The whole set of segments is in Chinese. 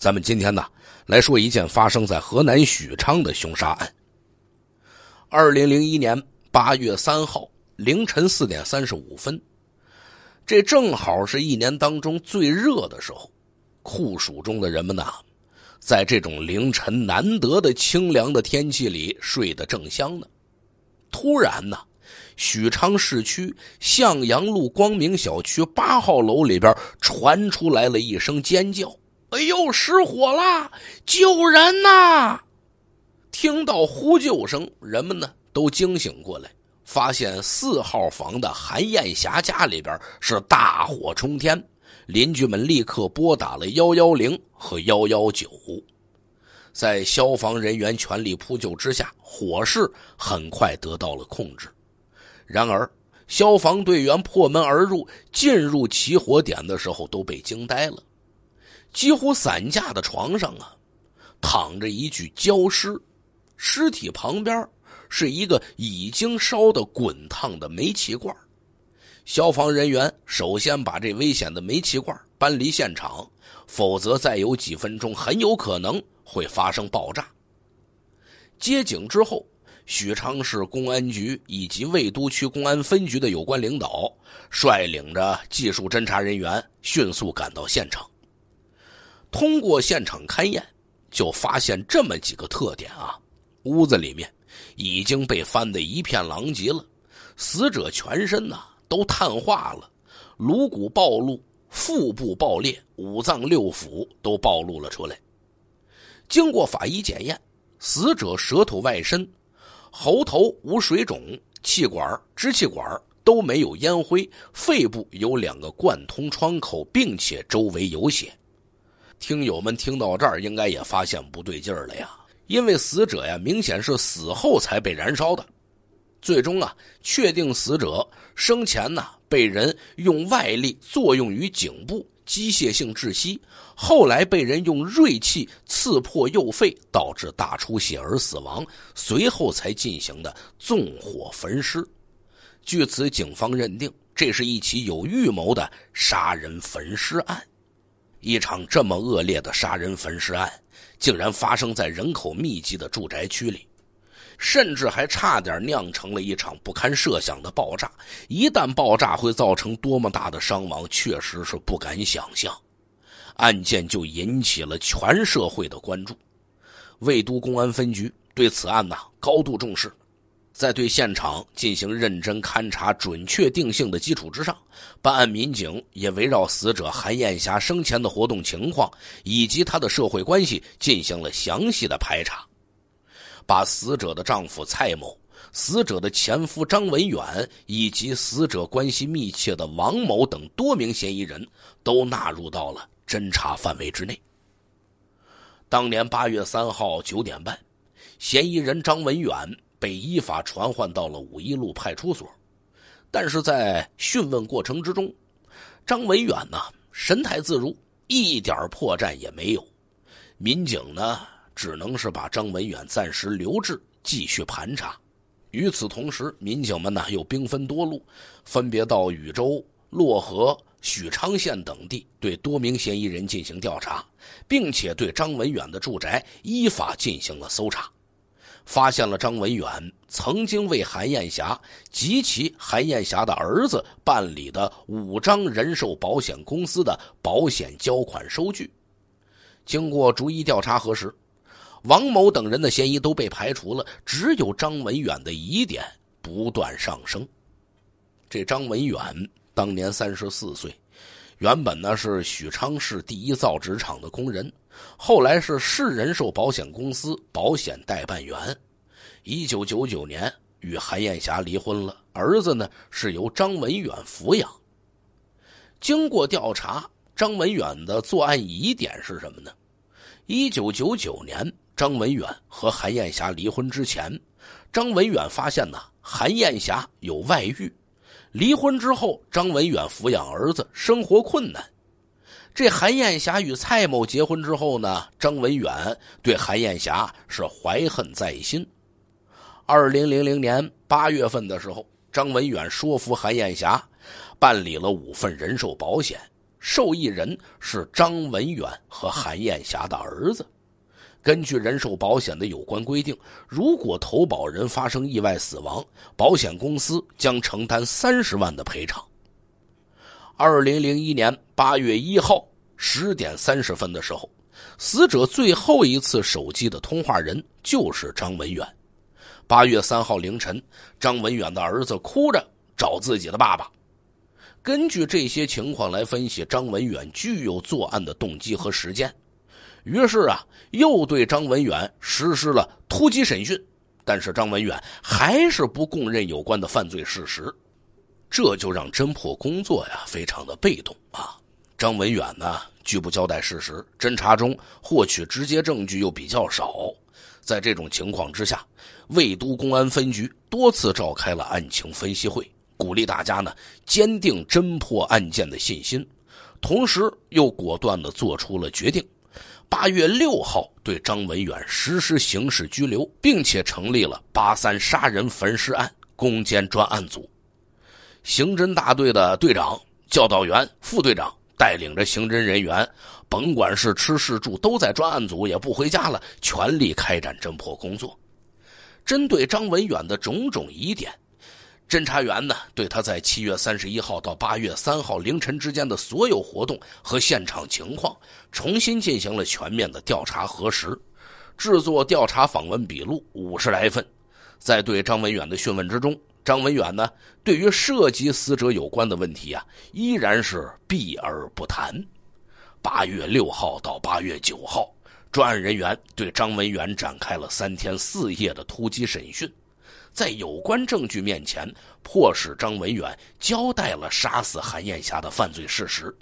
咱们今天呢，来说一件发生在河南许昌的凶杀案。二零零一年八月三号凌晨四点三十五分，这正好是一年当中最热的时候，酷暑中的人们呢，在这种凌晨难得的清凉的天气里睡得正香呢。突然呢，许昌市区向阳路光明小区八号楼里边传出来了一声尖叫。哎呦！失火啦！救人呐！听到呼救声，人们呢都惊醒过来，发现四号房的韩艳霞家里边是大火冲天。邻居们立刻拨打了幺幺零和幺幺九，在消防人员全力扑救之下，火势很快得到了控制。然而，消防队员破门而入，进入起火点的时候都被惊呆了。几乎散架的床上啊，躺着一具焦尸，尸体旁边是一个已经烧得滚烫的煤气罐。消防人员首先把这危险的煤气罐搬离现场，否则再有几分钟很有可能会发生爆炸。接警之后，许昌市公安局以及魏都区公安分局的有关领导率领着技术侦查人员迅速赶到现场。通过现场勘验，就发现这么几个特点啊：屋子里面已经被翻得一片狼藉了，死者全身呢都碳化了，颅骨暴露，腹部爆裂，五脏六腑都暴露了出来。经过法医检验，死者舌头外伸，喉头无水肿，气管、支气管都没有烟灰，肺部有两个贯通窗口，并且周围有血。听友们听到这儿，应该也发现不对劲儿了呀。因为死者呀，明显是死后才被燃烧的。最终啊，确定死者生前呢被人用外力作用于颈部，机械性窒息，后来被人用锐器刺破右肺，导致大出血而死亡，随后才进行的纵火焚尸。据此，警方认定这是一起有预谋的杀人焚尸案。一场这么恶劣的杀人焚尸案，竟然发生在人口密集的住宅区里，甚至还差点酿成了一场不堪设想的爆炸。一旦爆炸，会造成多么大的伤亡，确实是不敢想象。案件就引起了全社会的关注，魏都公安分局对此案呐高度重视。在对现场进行认真勘查、准确定性的基础之上，办案民警也围绕死者韩艳霞生前的活动情况以及她的社会关系进行了详细的排查，把死者的丈夫蔡某、死者的前夫张文远以及死者关系密切的王某等多名嫌疑人都纳入到了侦查范围之内。当年八月三号九点半，嫌疑人张文远。被依法传唤到了五一路派出所，但是在讯问过程之中，张文远呢神态自如，一点破绽也没有，民警呢只能是把张文远暂时留置，继续盘查。与此同时，民警们呢又兵分多路，分别到禹州、漯河、许昌县等地对多名嫌疑人进行调查，并且对张文远的住宅依法进行了搜查。发现了张文远曾经为韩艳霞及其韩艳霞的儿子办理的五张人寿保险公司的保险交款收据，经过逐一调查核实，王某等人的嫌疑都被排除了，只有张文远的疑点不断上升。这张文远当年三十四岁。原本呢是许昌市第一造纸厂的工人，后来是市人寿保险公司保险代办员。一九九九年与韩艳霞离婚了，儿子呢是由张文远抚养。经过调查，张文远的作案疑点是什么呢？一九九九年，张文远和韩艳霞离婚之前，张文远发现呢韩艳霞有外遇。离婚之后，张文远抚养儿子，生活困难。这韩艳霞与蔡某结婚之后呢，张文远对韩艳霞是怀恨在心。二零零零年八月份的时候，张文远说服韩艳霞，办理了五份人寿保险，受益人是张文远和韩艳霞的儿子。根据人寿保险的有关规定，如果投保人发生意外死亡，保险公司将承担三十万的赔偿。二零零一年八月一号十点三十分的时候，死者最后一次手机的通话人就是张文远。八月三号凌晨，张文远的儿子哭着找自己的爸爸。根据这些情况来分析，张文远具有作案的动机和时间。于是啊，又对张文远实施了突击审讯，但是张文远还是不供认有关的犯罪事实，这就让侦破工作呀非常的被动啊。张文远呢拒不交代事实，侦查中获取直接证据又比较少，在这种情况之下，魏都公安分局多次召开了案情分析会，鼓励大家呢坚定侦破案件的信心，同时又果断的做出了决定。八月六号，对张文远实施刑事拘留，并且成立了“八三杀人焚尸案”攻坚专案组，刑侦大队的队长、教导员、副队长带领着刑侦人员，甭管是吃是住，都在专案组，也不回家了，全力开展侦破工作。针对张文远的种种疑点。侦查员呢，对他在七月三十一号到八月三号凌晨之间的所有活动和现场情况，重新进行了全面的调查核实，制作调查访问笔录五十来份。在对张文远的讯问之中，张文远呢，对于涉及死者有关的问题啊，依然是避而不谈。八月六号到八月九号，专案人员对张文远展开了三天四夜的突击审讯。在有关证据面前，迫使张文远交代了杀死韩艳霞的犯罪事实，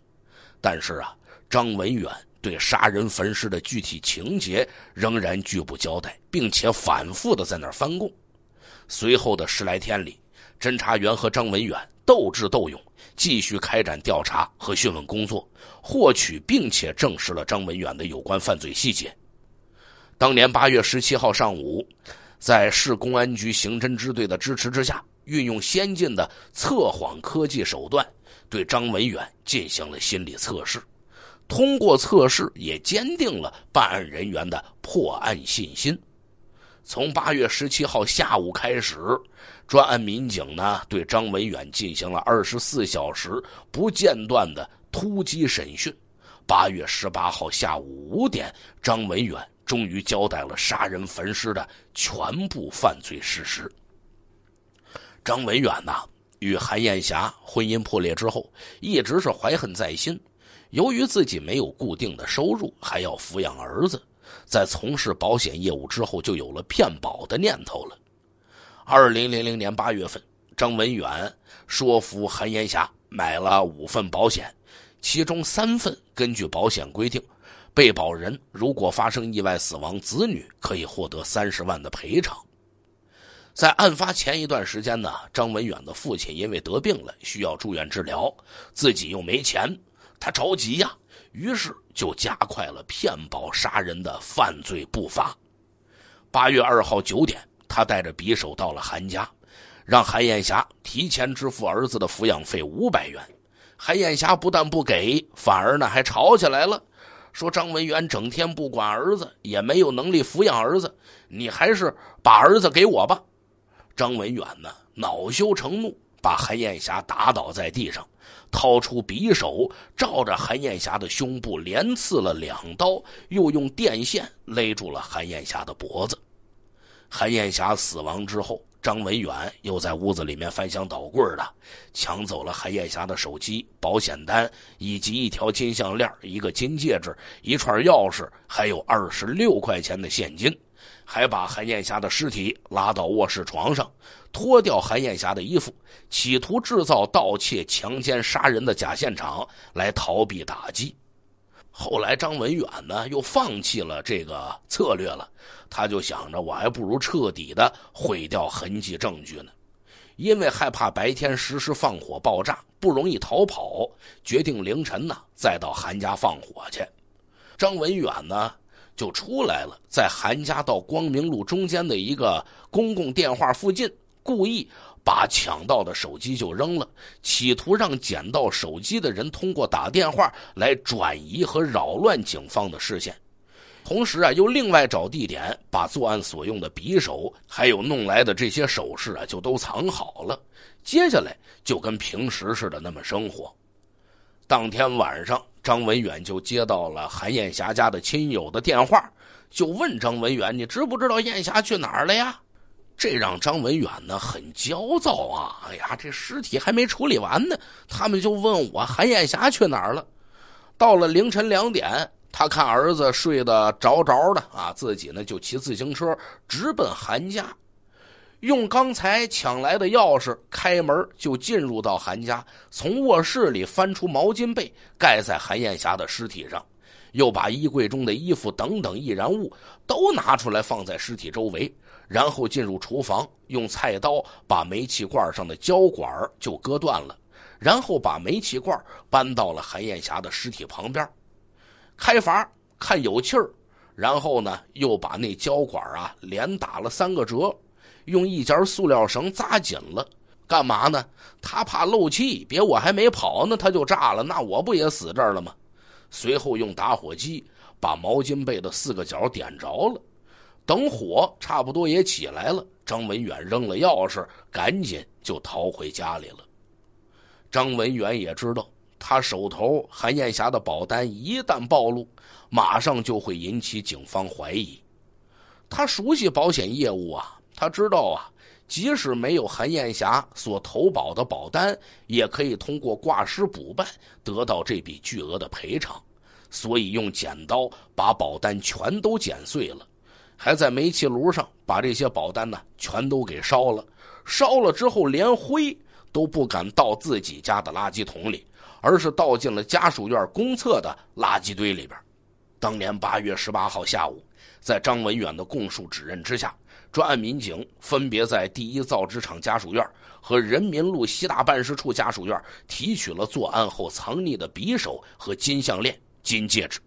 但是啊，张文远对杀人焚尸的具体情节仍然拒不交代，并且反复的在那儿翻供。随后的十来天里，侦查员和张文远斗智斗勇，继续开展调查和讯问工作，获取并且证实了张文远的有关犯罪细节。当年八月十七号上午。在市公安局刑侦支队的支持之下，运用先进的测谎科技手段，对张文远进行了心理测试。通过测试，也坚定了办案人员的破案信心。从八月十七号下午开始，专案民警呢对张文远进行了二十四小时不间断的突击审讯。八月十八号下午五点，张文远。终于交代了杀人焚尸的全部犯罪事实。张文远呐，与韩艳霞婚姻破裂之后，一直是怀恨在心。由于自己没有固定的收入，还要抚养儿子，在从事保险业务之后，就有了骗保的念头了。二零零零年八月份，张文远说服韩艳霞买了五份保险，其中三份根据保险规定。被保人如果发生意外死亡，子女可以获得三十万的赔偿。在案发前一段时间呢，张文远的父亲因为得病了，需要住院治疗，自己又没钱，他着急呀，于是就加快了骗保杀人的犯罪步伐。八月二号九点，他带着匕首到了韩家，让韩艳霞提前支付儿子的抚养费五百元。韩艳霞不但不给，反而呢还吵起来了。说张文远整天不管儿子，也没有能力抚养儿子，你还是把儿子给我吧。张文远呢，恼羞成怒，把韩艳霞打倒在地上，掏出匕首，照着韩艳霞的胸部连刺了两刀，又用电线勒住了韩艳霞的脖子。韩艳霞死亡之后。张文远又在屋子里面翻箱倒柜的，抢走了韩艳霞的手机、保险单以及一条金项链、一个金戒指、一串钥匙，还有二十六块钱的现金，还把韩艳霞的尸体拉到卧室床上，脱掉韩艳霞的衣服，企图制造盗窃、强奸、杀人的假现场，来逃避打击。后来张文远呢，又放弃了这个策略了，他就想着我还不如彻底的毁掉痕迹证据呢，因为害怕白天实施放火爆炸不容易逃跑，决定凌晨呢再到韩家放火去。张文远呢就出来了，在韩家到光明路中间的一个公共电话附近，故意。把抢到的手机就扔了，企图让捡到手机的人通过打电话来转移和扰乱警方的视线。同时啊，又另外找地点把作案所用的匕首，还有弄来的这些首饰啊，就都藏好了。接下来就跟平时似的那么生活。当天晚上，张文远就接到了韩艳霞家的亲友的电话，就问张文远：“你知不知道艳霞去哪儿了呀？”这让张文远呢很焦躁啊！哎呀，这尸体还没处理完呢，他们就问我韩艳霞去哪儿了。到了凌晨两点，他看儿子睡得着着的啊，自己呢就骑自行车直奔韩家，用刚才抢来的钥匙开门，就进入到韩家，从卧室里翻出毛巾被盖在韩艳霞的尸体上，又把衣柜中的衣服等等易燃物都拿出来放在尸体周围。然后进入厨房，用菜刀把煤气罐上的胶管就割断了，然后把煤气罐搬到了韩艳霞的尸体旁边，开阀看有气儿，然后呢又把那胶管啊连打了三个折，用一截塑料绳扎紧了，干嘛呢？他怕漏气，别我还没跑呢他就炸了，那我不也死这儿了吗？随后用打火机把毛巾被的四个角点着了。等火差不多也起来了，张文远扔了钥匙，赶紧就逃回家里了。张文远也知道，他手头韩艳霞的保单一旦暴露，马上就会引起警方怀疑。他熟悉保险业务啊，他知道啊，即使没有韩艳霞所投保的保单，也可以通过挂失补办得到这笔巨额的赔偿，所以用剪刀把保单全都剪碎了。还在煤气炉上把这些保单呢全都给烧了，烧了之后连灰都不敢倒自己家的垃圾桶里，而是倒进了家属院公厕的垃圾堆里边。当年八月十八号下午，在张文远的供述指认之下，专案民警分别在第一造纸厂家属院和人民路西大办事处家属院提取了作案后藏匿的匕首和金项链、金戒指。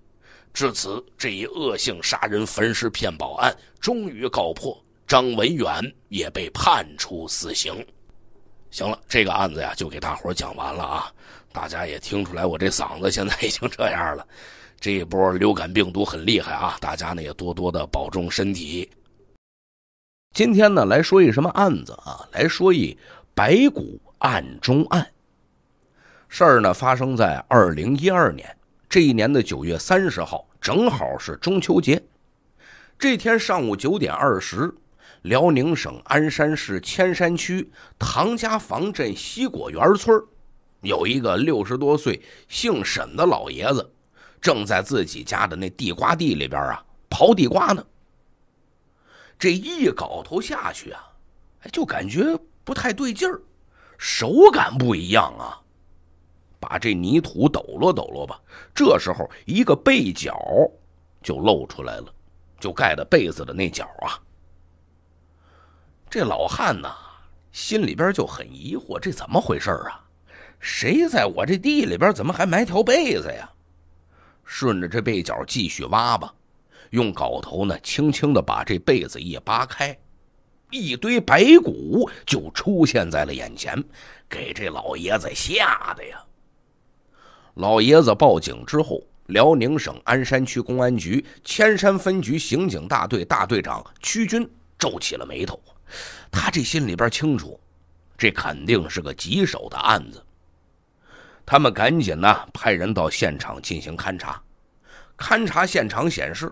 至此，这一恶性杀人焚尸骗保案终于告破，张文远也被判处死刑。行了，这个案子呀，就给大伙讲完了啊。大家也听出来，我这嗓子现在已经这样了。这一波流感病毒很厉害啊，大家呢也多多的保重身体。今天呢，来说一什么案子啊？来说一白骨案中案。事儿呢，发生在二零一二年。这一年的九月三十号，正好是中秋节。这天上午九点二十，辽宁省鞍山市千山区唐家房镇西果园村有一个六十多岁姓沈的老爷子，正在自己家的那地瓜地里边啊刨地瓜呢。这一镐头下去啊，哎，就感觉不太对劲儿，手感不一样啊。把这泥土抖落抖落吧，这时候一个被角就露出来了，就盖的被子的那角啊。这老汉呐心里边就很疑惑，这怎么回事啊？谁在我这地里边怎么还埋条被子呀？顺着这被角继续挖吧，用镐头呢轻轻的把这被子一扒开，一堆白骨就出现在了眼前，给这老爷子吓得呀！老爷子报警之后，辽宁省鞍山区公安局千山分局刑警大队大队长屈军皱起了眉头，他这心里边清楚，这肯定是个棘手的案子。他们赶紧呢派人到现场进行勘查，勘查现场显示，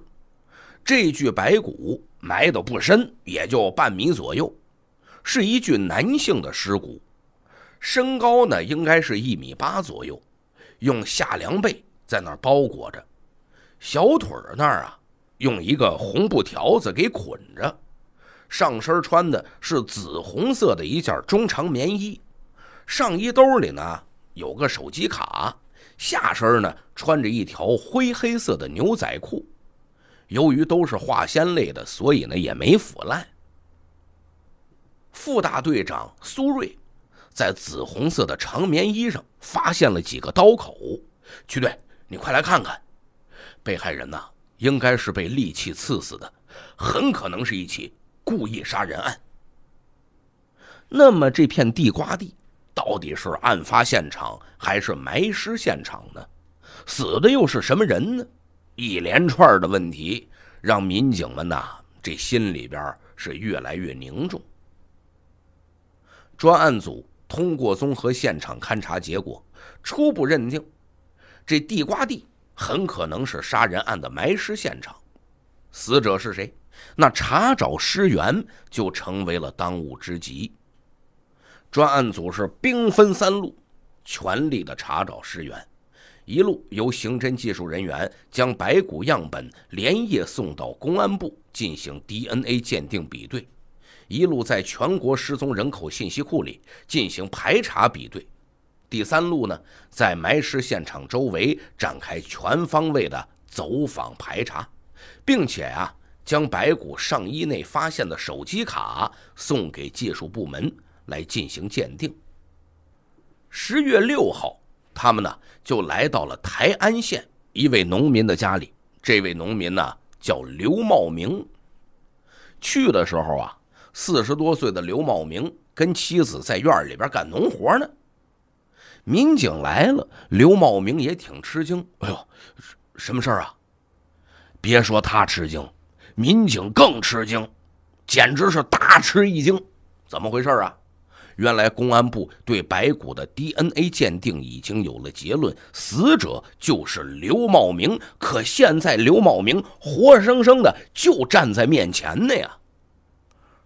这具白骨埋的不深，也就半米左右，是一具男性的尸骨，身高呢应该是一米八左右。用夏凉被在那儿包裹着，小腿那儿啊，用一个红布条子给捆着。上身穿的是紫红色的一件中长棉衣，上衣兜里呢有个手机卡。下身呢穿着一条灰黑色的牛仔裤。由于都是化纤类的，所以呢也没腐烂。副大队长苏瑞。在紫红色的长棉衣上发现了几个刀口，曲队，你快来看看，被害人呢，应该是被利器刺死的，很可能是一起故意杀人案。那么这片地瓜地到底是案发现场还是埋尸现场呢？死的又是什么人呢？一连串的问题让民警们呐，这心里边是越来越凝重。专案组。通过综合现场勘查结果，初步认定，这地瓜地很可能是杀人案的埋尸现场。死者是谁？那查找尸源就成为了当务之急。专案组是兵分三路，全力的查找尸源。一路由刑侦技术人员将白骨样本连夜送到公安部进行 DNA 鉴定比对。一路在全国失踪人口信息库里进行排查比对，第三路呢，在埋尸现场周围展开全方位的走访排查，并且啊，将白骨上衣内发现的手机卡送给技术部门来进行鉴定。十月六号，他们呢就来到了台安县一位农民的家里，这位农民呢叫刘茂明。去的时候啊。四十多岁的刘茂明跟妻子在院里边干农活呢，民警来了，刘茂明也挺吃惊。哎呦，什么事儿啊？别说他吃惊，民警更吃惊，简直是大吃一惊。怎么回事啊？原来公安部对白骨的 DNA 鉴定已经有了结论，死者就是刘茂明。可现在刘茂明活生生的就站在面前的呀！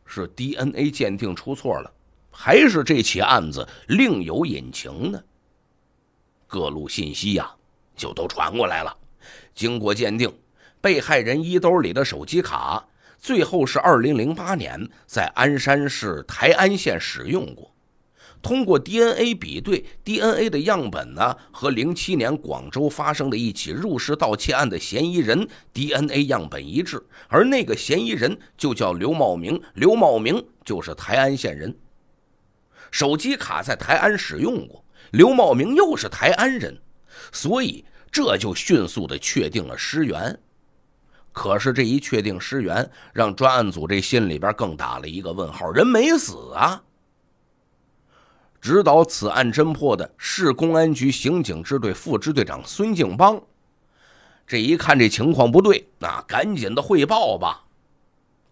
是 DNA 鉴定出错了，还是这起案子另有隐情呢？各路信息呀，就都传过来了。经过鉴定，被害人衣兜里的手机卡，最后是2008年在鞍山市台安县使用过。通过 DNA 比对，DNA 的样本呢和零七年广州发生的一起入室盗窃案的嫌疑人 DNA 样本一致，而那个嫌疑人就叫刘茂明，刘茂明就是台安县人，手机卡在台安使用过，刘茂明又是台安人，所以这就迅速的确定了尸源。可是这一确定尸源，让专案组这心里边更打了一个问号，人没死啊。指导此案侦破的市公安局刑警支队副支队长孙敬邦，这一看这情况不对，那赶紧的汇报吧。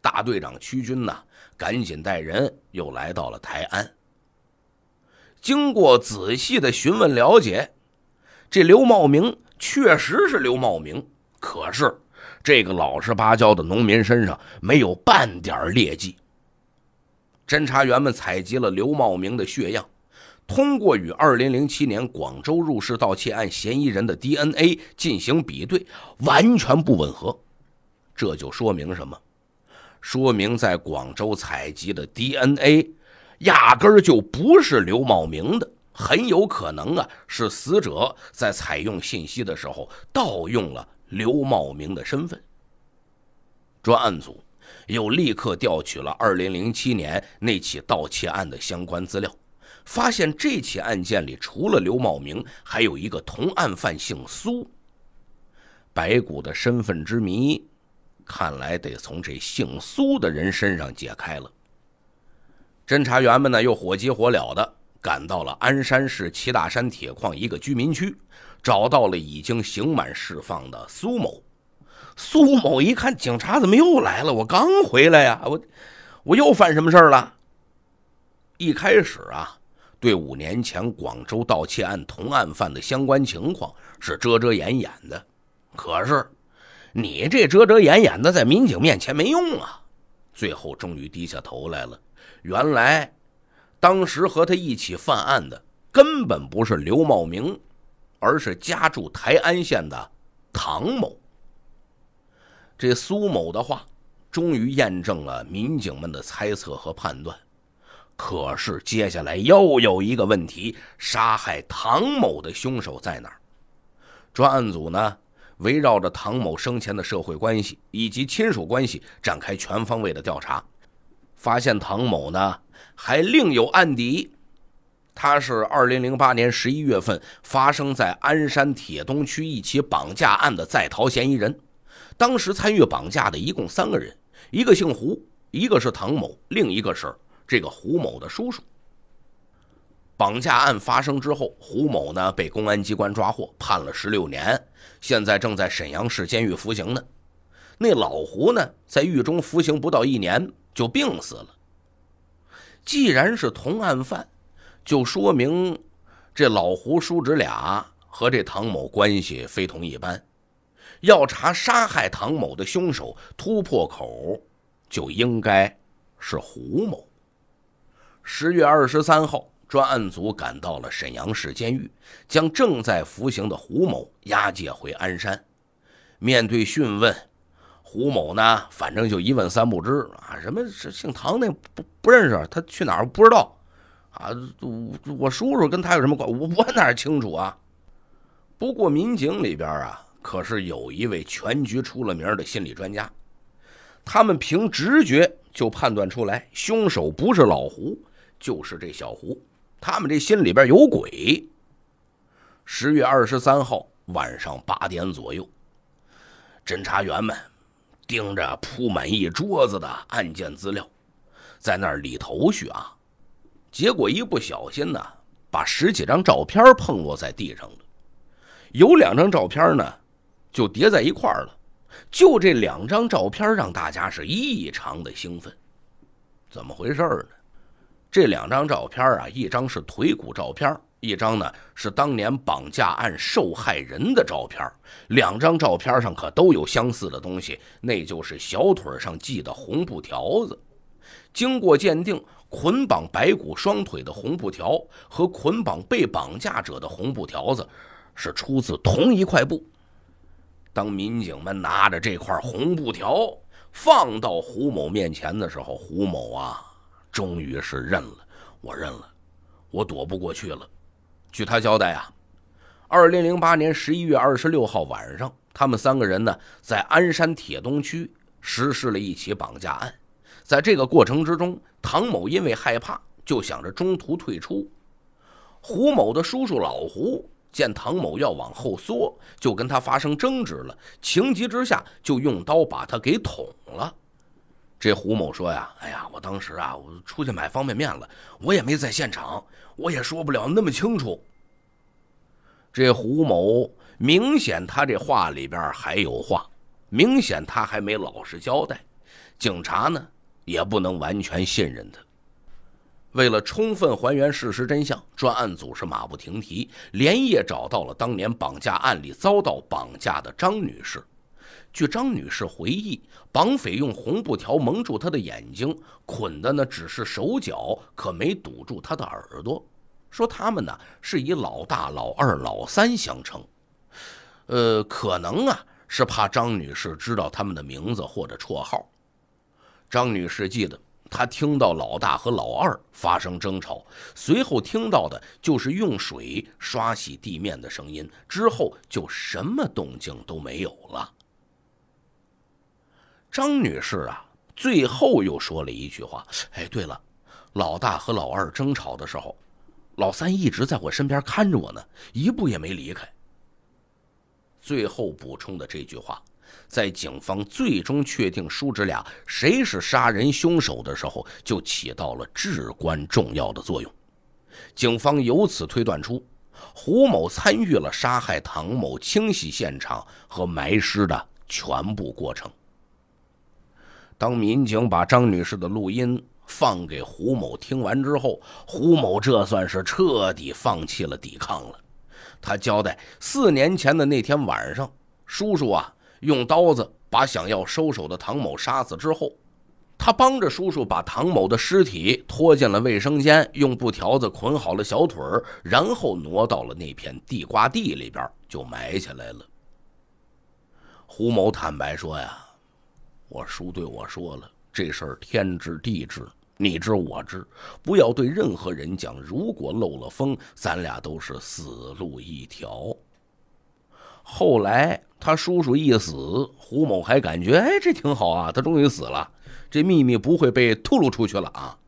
大队长屈军呢，赶紧带人又来到了台安。经过仔细的询问了解，这刘茂明确实是刘茂明，可是这个老实巴交的农民身上没有半点劣迹。侦查员们采集了刘茂明的血样。通过与2007年广州入室盗窃案嫌疑人的 DNA 进行比对，完全不吻合，这就说明什么？说明在广州采集的 DNA 压根儿就不是刘茂明的，很有可能啊是死者在采用信息的时候盗用了刘茂明的身份。专案组又立刻调取了2007年那起盗窃案的相关资料。发现这起案件里除了刘茂明，还有一个同案犯姓苏。白骨的身份之谜，看来得从这姓苏的人身上解开了。侦查员们呢，又火急火燎的赶到了鞍山市齐大山铁矿一个居民区，找到了已经刑满释放的苏某。苏某一看警察怎么又来了，我刚回来呀，我我又犯什么事儿了？一开始啊。对五年前广州盗窃案同案犯的相关情况是遮遮掩掩的，可是，你这遮遮掩掩的在民警面前没用啊！最后终于低下头来了。原来，当时和他一起犯案的根本不是刘茂明，而是家住台安县的唐某。这苏某的话，终于验证了民警们的猜测和判断。可是接下来又有一个问题：杀害唐某的凶手在哪儿？专案组呢，围绕着唐某生前的社会关系以及亲属关系展开全方位的调查，发现唐某呢还另有案底，他是二零零八年十一月份发生在鞍山铁东区一起绑架案的在逃嫌疑人，当时参与绑架的一共三个人，一个姓胡，一个是唐某，另一个是。这个胡某的叔叔，绑架案发生之后，胡某呢被公安机关抓获，判了十六年，现在正在沈阳市监狱服刑呢。那老胡呢，在狱中服刑不到一年就病死了。既然是同案犯，就说明这老胡叔侄俩和这唐某关系非同一般。要查杀害唐某的凶手突破口，就应该是胡某。十月二十三号，专案组赶到了沈阳市监狱，将正在服刑的胡某押解回鞍山。面对讯问，胡某呢，反正就一问三不知啊，什么姓唐那不不认识，他去哪儿不知道啊，我我叔叔跟他有什么关，我我哪清楚啊？不过民警里边啊，可是有一位全局出了名的心理专家，他们凭直觉就判断出来，凶手不是老胡。就是这小胡，他们这心里边有鬼。十月二十三号晚上八点左右，侦查员们盯着铺满一桌子的案件资料，在那儿理头绪啊。结果一不小心呢，把十几张照片碰落在地上了。有两张照片呢，就叠在一块儿了。就这两张照片让大家是异常的兴奋。怎么回事呢？这两张照片啊，一张是腿骨照片，一张呢是当年绑架案受害人的照片。两张照片上可都有相似的东西，那就是小腿上系的红布条子。经过鉴定，捆绑白骨双腿的红布条和捆绑被绑架者的红布条子，是出自同一块布。当民警们拿着这块红布条放到胡某面前的时候，胡某啊。终于是认了，我认了，我躲不过去了。据他交代啊，二零零八年十一月二十六号晚上，他们三个人呢在鞍山铁东区实施了一起绑架案。在这个过程之中，唐某因为害怕，就想着中途退出。胡某的叔叔老胡见唐某要往后缩，就跟他发生争执了。情急之下，就用刀把他给捅了。这胡某说呀：“哎呀，我当时啊，我出去买方便面了，我也没在现场，我也说不了那么清楚。”这胡某明显他这话里边还有话，明显他还没老实交代，警察呢也不能完全信任他。为了充分还原事实真相，专案组是马不停蹄，连夜找到了当年绑架案里遭到绑架的张女士。据张女士回忆，绑匪用红布条蒙住她的眼睛，捆的呢只是手脚，可没堵住她的耳朵。说他们呢是以老大、老二、老三相称，呃，可能啊是怕张女士知道他们的名字或者绰号。张女士记得，她听到老大和老二发生争吵，随后听到的就是用水刷洗地面的声音，之后就什么动静都没有了。张女士啊，最后又说了一句话：“哎，对了，老大和老二争吵的时候，老三一直在我身边看着我呢，一步也没离开。”最后补充的这句话，在警方最终确定叔侄俩谁是杀人凶手的时候，就起到了至关重要的作用。警方由此推断出，胡某参与了杀害唐某、清洗现场和埋尸的全部过程。当民警把张女士的录音放给胡某听完之后，胡某这算是彻底放弃了抵抗了。他交代，四年前的那天晚上，叔叔啊用刀子把想要收手的唐某杀死之后，他帮着叔叔把唐某的尸体拖进了卫生间，用布条子捆好了小腿然后挪到了那片地瓜地里边就埋起来了。胡某坦白说呀。我叔对我说了，这事儿天知地知，你知我知，不要对任何人讲。如果漏了风，咱俩都是死路一条。后来他叔叔一死，胡某还感觉哎，这挺好啊，他终于死了，这秘密不会被吐露出去了啊。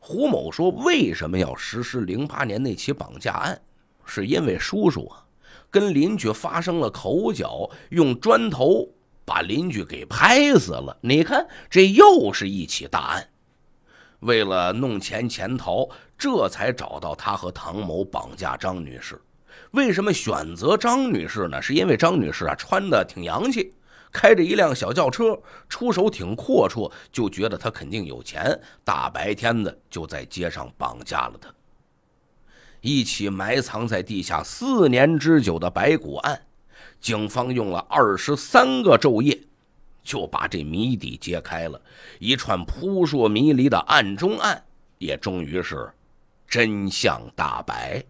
胡某说，为什么要实施零八年那起绑架案？是因为叔叔啊，跟邻居发生了口角，用砖头。把邻居给拍死了！你看，这又是一起大案。为了弄钱潜逃，这才找到他和唐某绑架张女士。为什么选择张女士呢？是因为张女士啊穿的挺洋气，开着一辆小轿车，出手挺阔绰，就觉得她肯定有钱。大白天的就在街上绑架了她。一起埋藏在地下四年之久的白骨案。警方用了二十三个昼夜，就把这谜底揭开了，一串扑朔迷离的案中案也终于是真相大白。